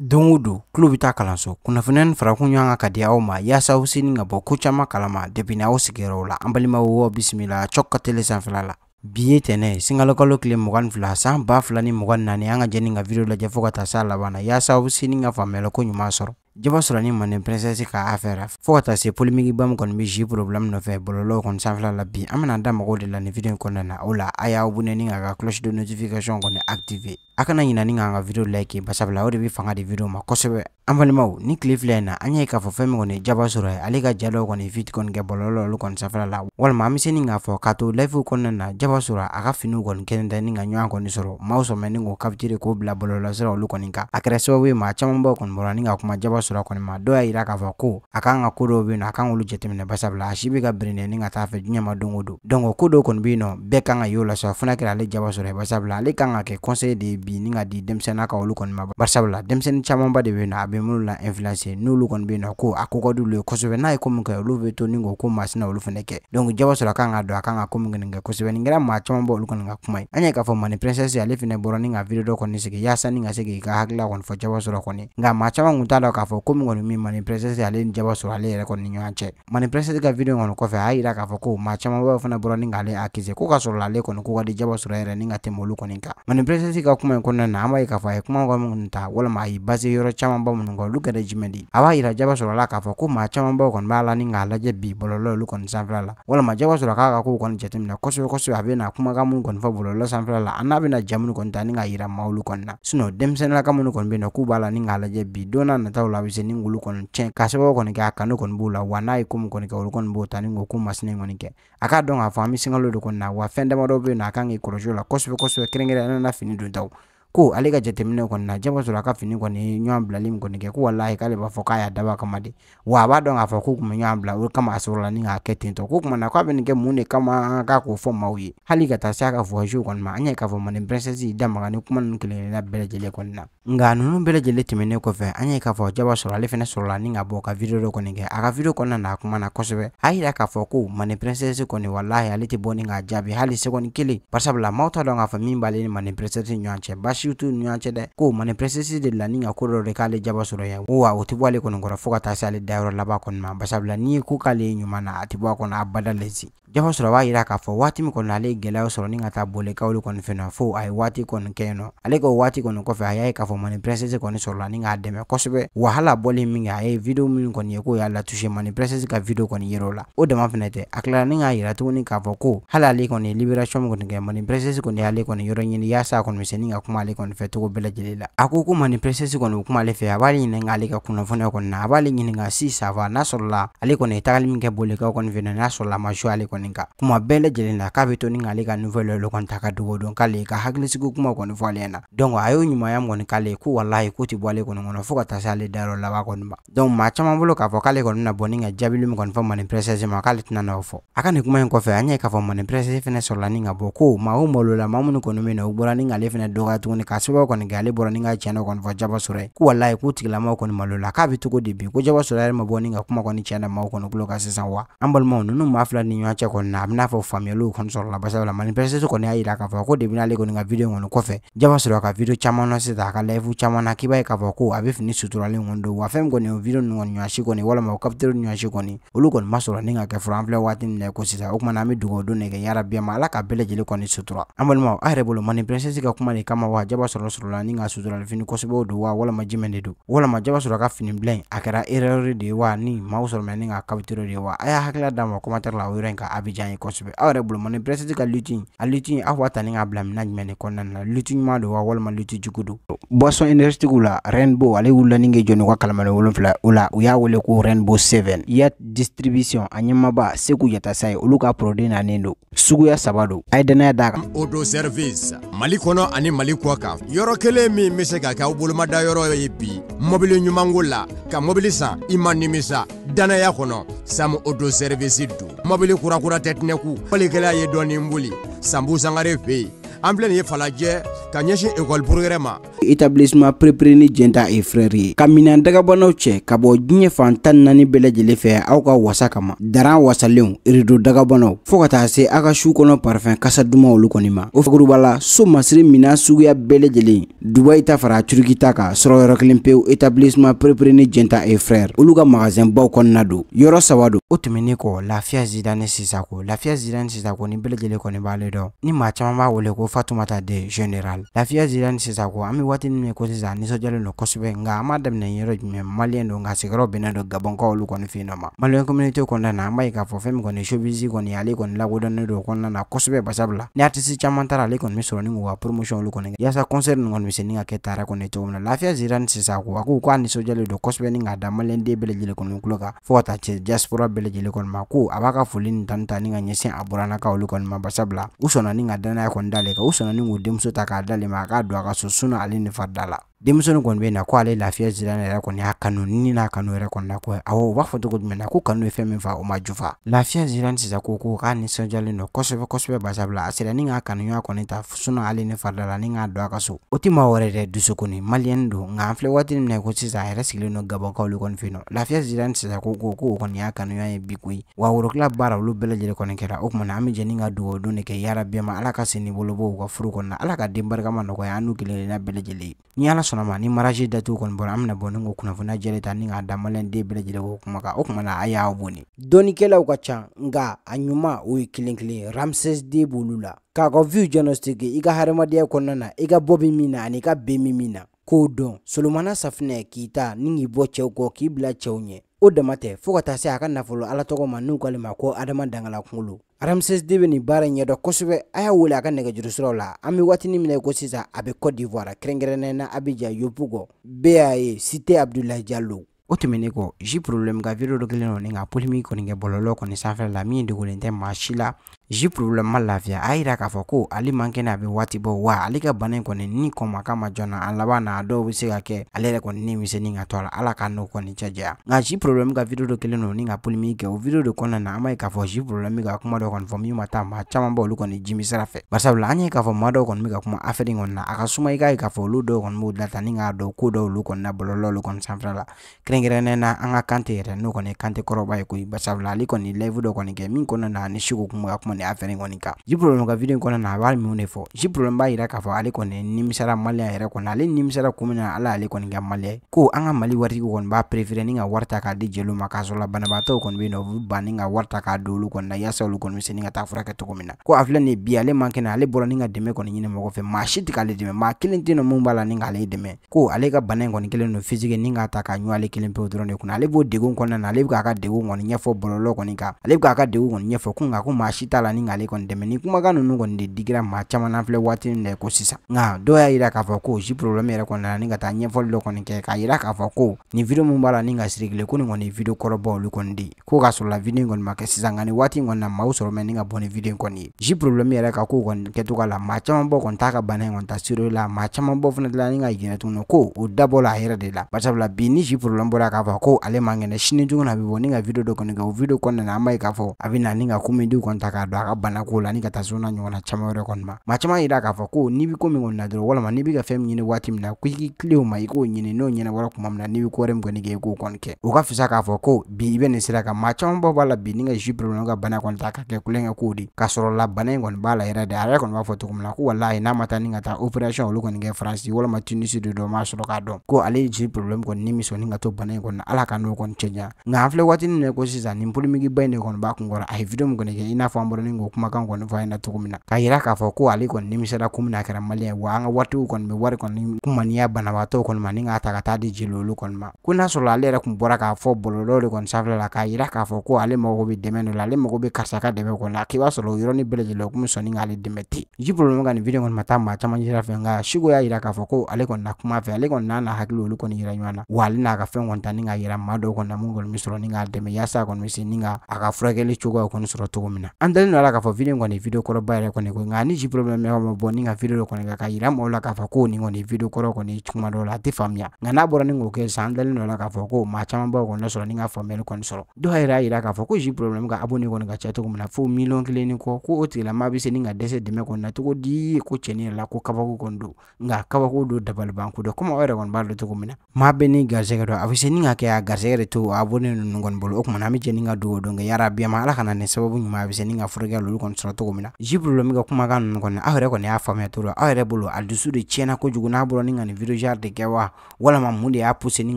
don o don tulo bɛ taa kalanso kunnafoniya ni farakun ɲɔgɔn ka ka di aw ma yaasa aw sini ka bɔ ko caman kalama debini aw sigiyɔrɔw la an balimaw aw bisimila cɔk ka tele sanfɛla la bi ye tɛnɛ singalokalo tile mɔgɔ fila san ba fila ni mɔgɔ naani an ka jɛni ka video lajɛ fo ka taa se a laban na yaasa aw sini ka faamuyalako ɲuman sɔrɔ jɔba sɔrɔ ni manden princesse ka affaire fo ka taa se polémique ba kɔni bɛ ji problème nɔfɛ bɔlɔlɔw kɔni sanfɛla la bi an bɛna da mɔgɔw de la nin video kɔnɔna na o la a y'aw bonya k'a ka cloche de notification kɔni activé a kana ɲina k'an ka video like basabula o de bɛ fanga di video ma kosɛbɛ an balimaw ni tile fila na an y'a e k'a fɔ fɛn min kɔni jaba sɔrɔ ye ale ka ja dɔw kɔni fit kɔni kɛ bɔlɔlɔ olu kɔni la walima an bɛ se ni k'a fɔ k'a to live kɔnɔna na jaba sɔrɔ a ka finiw kɔni kɛlen ni ka ɲɔgɔn kɔni sɔrɔ maaw sɔmɛ ni k'o capture k'o bila bɔlɔlɔsira olu kɔni kan a kɛra sababu ye maa camanbaw kɔni bɔra ni ka kuma jaba ka sɔrɔ a kɔni ma dɔw y'a yira k'a fɔ ko a kan ka ko dɔw bɛ yen nɔ a kan k'olu jateminɛ basabula a si bɛ ka birinɛni ka taa fɛ diɲɛ ma don o don donc ko dɔw kɔni bɛ yen nɔ bɛɛ kan ka y'o la sɔrɔ fana kɛra ale jaba sɔrɔ ye basabula ale kan ka kɛ conseil de ye bi ni ka di denmisɛnnin ka olu kɔni ma barisabula denmisɛnnin camanba de bɛ yen nɔ a bɛ minnu la influencer n'olu kɔni bɛ yen nɔ ko a ko ka di olu ye kosɛbɛ n'a ye ko min kɛ olu bɛ to ni k'o ko maa sina olu fana kɛ donc jaba sɔrɔ a kan ka don a kan ka ko min kɔni kɛ kosɛbɛ nin kɛra maa caman ba olu kɔni ka kuma ye an ye k'a fɔ mani princesse ale fana bɔra ni ka video dɔ kɔni sigi yaasa ni ka se k'i ka hakilila kɔni fɔ jaba sɔrɔ kɔni nka maa caman tun t'a dɔn k'a fɔ kafo komi min kɔni min mani princess ale ni jaba sɔrɔ ale yɛrɛ kɔni ni ɲɔgɔn cɛ mani princess ka video kɔni kɔfɛ a y'a yira k'a fɔ ko maa caman b'a fana bɔra ni k'ale akize ko ka sɔrɔ ale kɔni ko ka di jaba sɔrɔ yɛrɛ ni ka tɛmɛ olu kɔni kan mani princess ka kuma in kɔnɔna na an b'a ye k'a fɔ a ye kuma kɔni minnu ta walima a ye base yɔrɔ caman ba minnu kan olu kɛra jumɛn de a b'a yira jaba sɔrɔ la k'a fɔ ko maa caman b'a kɔni b'a la ni k'a lajɛ bi bɔlɔlɔ olu kɔni sanfɛla la walima jaba sɔrɔ k'a ka ko kɔni jateminɛ kosɛbɛ kosɛbɛ a bɛna kumakan minnu kɔni fɔ bɔlɔlɔ sanfɛla la a n'a bɛna ja kɔni ta ni k'a yira maa olu kɔni na sinɔn denmisɛnninnaka minnu kɔni bɛ yen nɔ k'u b'a la ni k'a lajɛ bi don n'a nataw la a bɛ se ni ngolo kɔni tiɲɛ ka sababu kɔni kɛ a kanu kɔni b'o la wa n'a ye ko kɔni kɛ olu kɔni b'o ta ni ko ma sinɛ kɔni kɛ a k'a dɔn k'a fɔ an bɛ sinkalo de kɔni na wa fɛn damadɔ bɛ yen nɔ a kan k'i kɔlɔsi o la kosɛbɛ kosɛbɛ kɛrɛnkɛrɛnnenya la fini dontaw ko ale ka ko na jabo sura ka fini ko ni nyambla lim ko ni ke ko wallahi k'ale b'a foka y'a dabɔ a kama de wa b'a don k'a fɔ k'u nyambla bɛ o kama asura ni k'a ketin to tɔ ko na k'a bɛ ke kɛ kama ka k'o fo mawi ye ta sha ka voyage ko ma anya k'a vo Mali princesse da maga ni man ninnu kelen na bele jele ko na nga no no bele jele tɛmɛnen ko fe anya k'a fɔ Jaba sɔrɔ ale fɛnɛ sura ni ga bo ka video ko ni kɛ a video ko na na kuma na ko sebe y'a yira k'a fɔ ko Mali princesse kɔni walahi ale tɛ boni ga jabi hali se ko ni barisabula maaw t'a mauta don fɔ min b'ale ni Mali princesse ni ɲɔgɔn cɛ baasiw t'u ni dɛ ko mani pɛrɛsisi de la ni ka ko dɔ de k'ale jaba sɔrɔ yan wa o tɛ bɔ ale kɔni kɔrɔ fo ka taa se ale dayɔrɔ laban kɔni ma basabula n'i ye ko k'ale ye ɲuman na a tɛ bɔ a kɔnɔ lesi Jafa sɔrɔ b'a yira k'a fɔ waati min kɔni ale ye gɛlɛya sɔrɔ ni ka taa boli kawuli kɔni fɛ na fo a ye waati kɔni kɛ yen nɔ ale k'o waati kɔni kɔfɛ a y'a ye k'a fɔ mali presses kɔni sɔrɔla ni k'a dɛmɛ kosɛbɛ wahala bɔlen min kɛ a ye video min kɔni ye k'o y'a latouché mani presses ka video kɔni yer'o la o dama fɛnɛ tɛ a tilala ni k'a yira tuguni k'a fɔ ko hali ale kɔni liberation min kɔni kɛ mali presses kɔni y'ale kɔni yɔrɔ ɲini yaasa a kɔni bɛ se ni ka kuma ale kɔni fɛ cogo bɛɛ la a ko ko mali presses kɔni o kuma ale fɛ a b'ale ɲininka ale ka kunnafoniya kɔni na a b'ale ɲininka si ça va n'a sɔrɔla ale kɔni ye tagali min kɛ bolikaw kɔni fɛ n'a sɔrɔla a ma jouer ale kɔni kɔni kuma bɛɛ lajɛlen la k'a bɛ to ni k'ale ka nouvelle kɔni ta ka dogo don k'ale ka hakilisigi kuma kɔni fɔ ale ɲɛna donc a y'o ɲumanya kɔni k'ale ko walahi ko ti bɔ ale kɔni kɔnɔ fo ka taa se ale dayɔrɔ laban kɔni ma donc maa caman bolo k'a fɔ k'ale kɔni na bɔ ni ka jaabili min kɔni fɔ mani princesse ma k'ale tɛna n'o fɔ a ka nin kuma in kɔfɛ an ye k'a fɔ mani princesse fɛnɛ sɔrɔla ni ka bɔ ko ma o malo la maa minnu kɔni bɛ na u bɔra ni k'ale fɛnɛ dɔgɔya tuguni k'a sababu kɔni kɛ ale bɔra ni ka tiɲɛ dɔ kɔni fɔ jaba sɔrɔ ye ko walahi k'u tigilamɔgɔ kɔni malo la k'a bɛ cogo di bi ko jaba sɔrɔ yɛrɛ ma bɔ ni ka kuma kɔni tiɲɛ na maaw kɔni kulo kan sisan wa an balimaw ninnu m'a fila ni ɲɔgɔn cɛ kɔni a bɛna fɔ faamuyali kɔni sɔrɔla barisa la mali presse kɔni y'a yira k'a fɔ ko de bɛn'ale kɔni ka video kɔni kɔfɛ jama sɔrɔ ka video caman na sisan a ka live caman na k'i b'a ye k'a fɔ ko a bɛ fini suturalen kɔni don wa fɛn min kɔni o video ninnu kɔni ɲɔasi kɔni walima o capture ɲɔasi kɔni olu kɔni ma sɔrɔ ni ka kɛ fɔlɔ an filɛ waati min na ko sisan o kumana an bɛ dugawu don de kɛ yarabi ma ala ka bɛɛ lajɛlen kɔni sutura an balimaw a yɛrɛ bolo mali presse ka kuma de kama wa jaba sɔrɔ la ni ka suturali fini kosɛbɛ o don wa walama jumɛn de don walama jaba sɔrɔ ka fini bila in a kɛra erreur de ye wa ni maaw sɔrɔ ni ka capture de ye wa a y'a hakilila d'a ma commentaire la o yɔrɔ in kan a ye kosɛbɛ aw yɛrɛ bolo mɔni ka luti a luti aw b'a ta ni k'a bila minɛn jumɛn de kɔnɔna na luti ɲuman don wa walima luti jugu don bɔsɔn industrie la renbo ale wulila kɛ jɔni ka kalamani wolonfila o la u y'a wele ko renbo 7 yat distribution a ɲɛmaba segu yatasa ye olu ka produit nanen don suguya saba don a ye danaya d'a kan o service mali kɔnɔ ani mali kɔ kan yɔrɔ kelen min be se ka kɛ aw bolomada yɔrɔ ye bi mobili ɲumanko la ka mobili san i ma nimisa danaya kɔnɔ samu o service don mabili kurakura tɛ tinɛ ku ye dɔɔnin boli sanbu sangare fɛ yen an filɛ nin ye falajɛ ka ɲɛsin ekɔlipuru wɛrɛ ma etablissement perepere ni jɛnta e frɛr ye ka minan dagabanaw cɛ ka bɔ diɲɛ fan tan naani bɛɛ fɛ aw ka wasa kama daran wasalenw rido dagabanaw fɔɔ ka taa se aw ka suu kɔnɔ parifɛn kasa duma olu kɔni ma o fikuruba la so masiri minan suguya bɛɛ lajɛlen dubayi ta fara turiki ta kan sɔrɔ yɔrɔ kelen pewu etablissement perepere ni jɛnta e frɛr olu ka magasin baw kɔnɔna don yɔrɔ saba don o tɛmɛnin kɔ lafiya zidane sisako lafiya zidane sisako ni bɛɛ kɔni b'ale dɔn ni ma caaman b'a wele ko fatumata de general lafiya zira ni sisan ko an be waati min ko sisan ninsɔjalen lo kosɛbɛ nga an m'a ne yero jumɛn malien do nga sigro bena do gabɔnkaw olu kɔni fen nɔ ma maliyɛn communité ko na ma ka an b'a ye k'a fɔ fɛn min kɔni showbiz kɔni ale kɔni ne do ko na kosɛbɛ basabula ni artiste caaman tara ale kɔni be sɔrɔ ni promotion lu ko olu ya sa concert ngon mi se ni nga ke tara ko ne to na lafiya zira ni sisan ko a ko ni so ninsɔjalen do kosɛbɛ ni nga da de bele jile ko ni fɔɔ ka taa cɛ diaspora bɛlɛjɛlen kɔni ma ko a b'a ka fulin nin tani ta ni ka ɲɛsin a buranakaw olu kɔni ma basabula u sɔnna ni ka dannaya ko ndale o sɔnna ni k'o denmuso ta k'a d'ale ma a k'a don a ka so sinɔn ale ni fa da la denmisɛnu kɔni bɛ na ko ale lafiya sira ne yɛrɛ kɔni y'a kanu ni n'a kanu yɛrɛ kɔni na ko awɔ u b'a fɔ cogo jumɛn na ko kanu ye fɛn min fa o ma jufa lafiya sira ni sisan ko ko k'a nisɔndiyalen don kosɛbɛ kosɛbɛ basabula a sera ni k'a kanuya kɔni ta sinɔn ale ne farida la ni k'a don a ka so o tɛ maa wɛrɛ dɛ dusukuni maliyɛni don nka an filɛ waati min ko sisan a yɛrɛ sigilen don gabɔnkaw de kɔni fɛ yen nɔ lafiya sira ni sisan ko ko o kɔni y'a kanuya ye bi koyi wa worokila baara olu bɛɛ lajɛlen kɔni kɛra o kumana an bɛ jɛn ni ka dugawu don de kɛ yara bɛɛ ma ala ka sen ni bolo bɔ u ka furu kɔnɔna ala ka den barikama nɔgɔya an n'u kelen-kelenna bɛɛ lajɛlen ni ala sɔnna ni maraji datugu kɔni bɔra an bɛna bɔ ni ko kunnafoniya jɛlen ta ni k'a da den bɛɛ lajɛlen ko kuma kan o kuma a y'a bɔnni. dɔnnikɛlaw ka can nka a ɲuman o ye kelen kelen ramses den b'olu la k'a ka viw diagnostic i ka hadamadenya kɔnɔna na i ka bɔ bi min na ani i ka bɛn bɛ min na k'o dɔn solomana safinɛ k'i ta ni k'i bɔ cɛw kɔ k'i bila cɛw ɲɛ o dama tɛ fɔɔ ka taa se a ka nafolo ala tɔgɔ ma n'u kalema ko adama dangala kungolo Ramses de ni nin baara ɲɛ dɔ kosɛbɛ a y'a wele a ka nɛgɛjuru siraw la an bɛ waatinin min na ko sisan a bɛ Côte d'Ivoire kɛrɛnkɛrɛnnen na Abidjan Yopougon ye Cité Abdoulaye Diallo o tɛmɛnen kɔ J Problème ka video dɔ kɛlen don nin ka polémique kɔni kɛ bɔlɔlɔ kɔni sanfɛla la min dogolen tɛ maa si la ji ma lafiya a yira k'a fɔ ko ale man kɛnɛ a bɛ waati bɔ wa ale ka bana in kɔni ni kɔn ka ma joona a laban na a dɔw bɛ se ka kɛ ale yɛrɛ kɔni ni misɛnnin ka to la ala ka n'o kɔni cɛ janya nka ji problème ka video dɔ kelen don ni ka polémique kɛ o video de kɔnɔna na an b'a ye k'a fɔ ji problème ka kuma dɔ kɔni fɔ min ma taa maa caman b'olu kɔni jimi sira fɛ barisabula an ye k'a fɔ maa dɔw kɔni bɛ ka kuma affaire in kɔni na a ka suma i k'a ye k'a fɔ olu dɔw kɔni b'u lata ni k'a dɔn ko dɔw olu kɔni na bɔlɔlɔ kɔni sanfɛla la kɛrɛnkɛrɛnnen na an ka Kante yɛrɛ n'o kɔni Kante kɔrɔba ye koyi barisabula ale kɔni live dɔ kɔni kɛ min kɔnɔna na ani Seku kun bɛ ka kuma ne a fɛnɛ kɔni kan ji problɛmu ka video kɔnɔ na a b'a minw de fɔ ji problɛmu b'a yira k'a fɔ ale kɔni nimisara maliya yɛrɛ kɔni ale nimisara kun min ala ale kɔni kɛ maliya ko an ka mali waritigi kɔni b'a prefere ni ka wari ta k'a di jelu ma k'a sɔrɔla banabaatɔw kɔni be nɔ u ban ni ka wari ta k'a do olu kɔni na yaasa olu kɔni be se ni ka taa furakɛ cogo min na ko a filɛ ni bi ale man kɛnɛ ale bɔra ni ka dɛmɛ kɔni ɲini mɔgɔ fɛ maa si tɛ k'ale dɛmɛ maa kelen tɛ nɔ mun b'a la ni k'ale dɛmɛ ko ale ka bana in kɔni kelen don fisike ni k'a ta k'a ɲu ale kelen pewu dɔrɔn de kunna ale b'o degun kɔnɔna na ale be k'a ka degun kɔni ɲɛfɔ bɔlɔlɔ kɔni kan ale be k'a ka degun kɔni ɲɛfɔ kun ka ko maa si t'a la kuran ni k'ale kɔni dɛmɛ ni kumakan ninnu kɔni de digira maa caman na filɛ waati min na ko sisan nka dɔw y'a yira k'a fɔ ko si problème yɛrɛ kɔni ni ka taa ɲɛfɔli dɔ kɔni kɛ k'a yira k'a fɔ ko nin video min b'a la ni ka siri kelen ko nin kɔni ye video kɔrɔbaw olu kɔni de ye ko k'a sɔrɔ la video in kɔni ma kɛ sisan nka nin waati in kɔni na maaw sɔrɔ mɛ ni ka bɔ nin video in kɔni ye si problème yɛrɛ ka ko kɔni kɛcogo la maa caman bɔ kɔni t'a ka bana in kɔni ta siri la maa caman bɔ fana tilala ni ka yɛrɛ tuguni ko o dabɔ la a yɛrɛ de la barisabula bi ni si problème bɔra k'a fɔ ko ale man kɛnɛ sini cogo a bɛ bɔ ni ka video dɔ kɔni kɛ o video kɔnɔna na an b'a ye k'a fɔ a bɛ na ni ka ko kɔni ta k'a don k'a bana ko la ni ka taa so n'a ɲɔgɔnna caman wɛrɛ kɔni ma maa caman yira k'a fɔ ko n'i bi ko min kɔni na dɔrɔn walima n'i bi ka fɛn min ɲini waati min na ko i k'i kile ma i k'o ɲini n'o ɲɛnabɔra kuma min na n'i bi ko wɛrɛ min kɔni kɛ i k'o kɔni kɛ o ka fisa k'a fɔ ko bi i bɛ nin sira kan ma caman b'a la bi ni ka jus problème ka bana kɔni ta ka kɛ kulonkɛ ko di k'a sɔrɔ la bana in kɔni b'a la yɛrɛ de a yɛrɛ kɔni b'a fɔ cogo min na ko walahi n'a ma taa ni ka taa opération olu kɔni kɛ Faransi walima Tunisi de dɔn m'a sɔrɔ k'a dɔn ko ale jus problème kɔni ni ni ka to bana in kɔni Ala ka n'o kɔni cɛɲa nka an filɛ waati min ko sisan nin polémique ba in de kɔni b'a kun kɔrɔ a ye vidéo min kɔni kɛ i n'a fɔ an bɔra min o kumakan kɔni fɔ a ɲɛna cogo min na k'a yira k'a fɔ ko ale kɔni nimisara ko min na a kɛra maliyɛn wa an ka waatiw kɔni bɛ wari kɔni kumaniya banabaatɔ kɔni ma ni k'a ta ka taa di jeli olu kɔni ma ko n'a sɔrɔ ale yɛrɛ tun bɔra k'a fɔ bɔlɔlɔ de kɔni sanfɛla la k'a yira k'a fɔ ko ale mago bɛ dɛmɛ dɔ la ale mago bɛ karisa ka dɛmɛ kɔni la k'i b'a sɔrɔ o yɔrɔnin bɛɛ lajɛlen o kun bɛ ni k'ale dɛmɛ ten ji problème ka nin video kɔni ma taa maa caman jira fɛ nka Sigo y'a yira k'a fɔ ko ale kɔni na kuma fɛ ale kɔni n'a n'a hakili olu kɔni yira ɲɔgɔn na wa ale n'a ka fɛn kɔni ta ni ka yira maa dɔw kɔni na mun kɔni bɛ sɔrɔ ni k'a dɛmɛ yaasa a kɔni bɛ se ni ka a ka furakɛli cogoyaw kɔni sɔrɔ cogo min na an dalen nani ala fo video ngoni video kolo bayra koni ko ngani ji problem ya mo ni nga video koni ka kaira mo olaka fa ko ni ngoni video kolo koni chuma do la ti famya ngana bora ni ngoke sandal no olaka fo ko ma chama ba ko no so ni nga fo mel koni so do ira ira ka fo ko ji problem ka aboni koni ka chato ko na fo million kile ni ko ko otila ma bise ni nga dese de me ko na to ko di ko cheni la ko kaba ko kondo nga kaba ko do dabal banku do kuma ora kon baldo to ko mina ma be ni garsega do afise ni nga ke garsega to aboni ngon bolo ok mana mi jeni nga do do nga yara biya ma ala kana ne sababu nyuma bise ni nga furakɛ olu kɔni sɔrɔ cogo min na lo min ka kumakan ninnu kɔni aw yɛrɛ kɔni y'a faamuya to la aw yɛrɛ bolo a dusu de tiɲɛna kojugu n'a bɔra ni ka nin de kɛ wa walama mun de y'a puse ni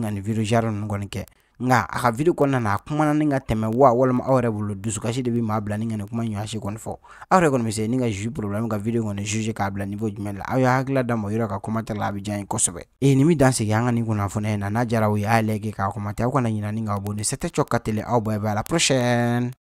ka nin vidéo ninnu kɔni kɛ nka a ka video kɔnɔna na a kumana ni ka tɛmɛ wa walima aw yɛrɛ bolo dusukasi de bɛ maa bila ni ka nin kuma ɲɔgɔnsi kɔni fɔ aw yɛrɛ kɔni bɛ se ni ka jus problème ka video kɔni juge k'a bila niveau jumɛn la aw y'a hakilila d'a ma yɔrɔ ka commentaire la a bɛ diya ye kosɛbɛ ee nin bɛ dan sigi an ka nin kunnafoniya in na n'a diyara aw ye a y'a like k'a commenter aw kana ɲina ni ka abonné c'était Cɔk ka tele aw bye bye à la prochaine